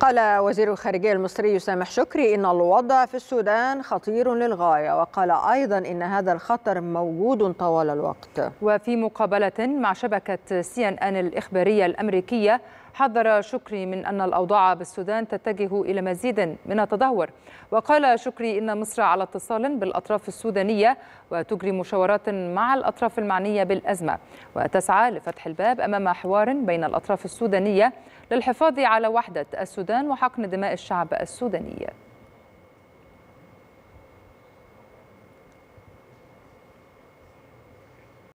قال وزير الخارجية المصري سامح شكري إن الوضع في السودان خطير للغاية وقال أيضا إن هذا الخطر موجود طوال الوقت وفي مقابلة مع شبكة سي أن أن الإخبارية الأمريكية حذر شكري من أن الأوضاع بالسودان تتجه إلى مزيد من التدهور وقال شكري إن مصر على اتصال بالأطراف السودانية وتجري مشاورات مع الأطراف المعنية بالأزمة وتسعى لفتح الباب أمام حوار بين الأطراف السودانية للحفاظ على وحدة السودان وحقن دماء الشعب السوداني